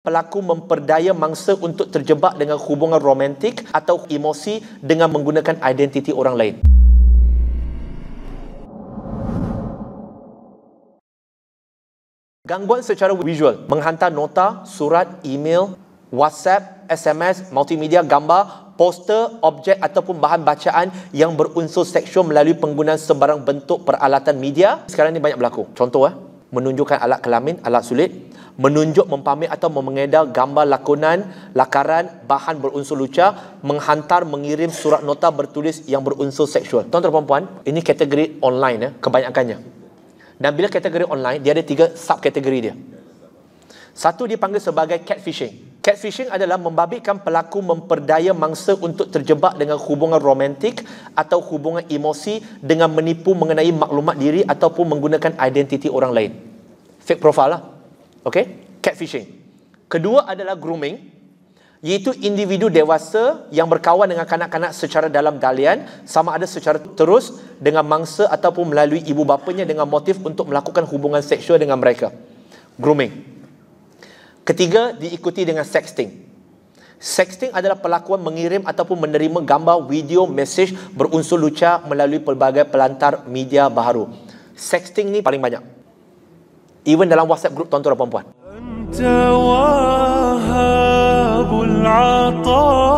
Pelaku memperdaya mangsa untuk terjebak dengan hubungan romantik atau emosi dengan menggunakan identiti orang lain. Gangguan secara visual menghantar nota, surat, email, WhatsApp, SMS, multimedia, gambar, poster, objek ataupun bahan bacaan yang berunsur seksual melalui penggunaan sebarang bentuk peralatan media sekarang ini banyak berlaku. Contoh, eh, menunjukkan alat kelamin, alat sulit, menunjuk mempamer atau mengedar gambar lakonan lakaran bahan berunsur lucah menghantar mengirim surat nota bertulis yang berunsur seksual tuan-tuan dan ini kategori online ya kebanyakannya dan bila kategori online dia ada tiga sub kategori dia satu dipanggil sebagai catfishing Catfishing adalah membabitkan pelaku memperdaya mangsa untuk terjebak dengan hubungan romantik atau hubungan emosi dengan menipu mengenai maklumat diri ataupun menggunakan identiti orang lain. Fake profile lah. Okay? Catfishing. Kedua adalah grooming. Iaitu individu dewasa yang berkawan dengan kanak-kanak secara dalam galian sama ada secara terus dengan mangsa ataupun melalui ibu bapanya dengan motif untuk melakukan hubungan seksual dengan mereka. Grooming. Ketiga, diikuti dengan sexting. Sexting adalah pelakuan mengirim ataupun menerima gambar, video, message berunsur lucah melalui pelbagai pelantar media baharu. Sexting ni paling banyak even dalam WhatsApp group tuan-tuan dan puan-puan.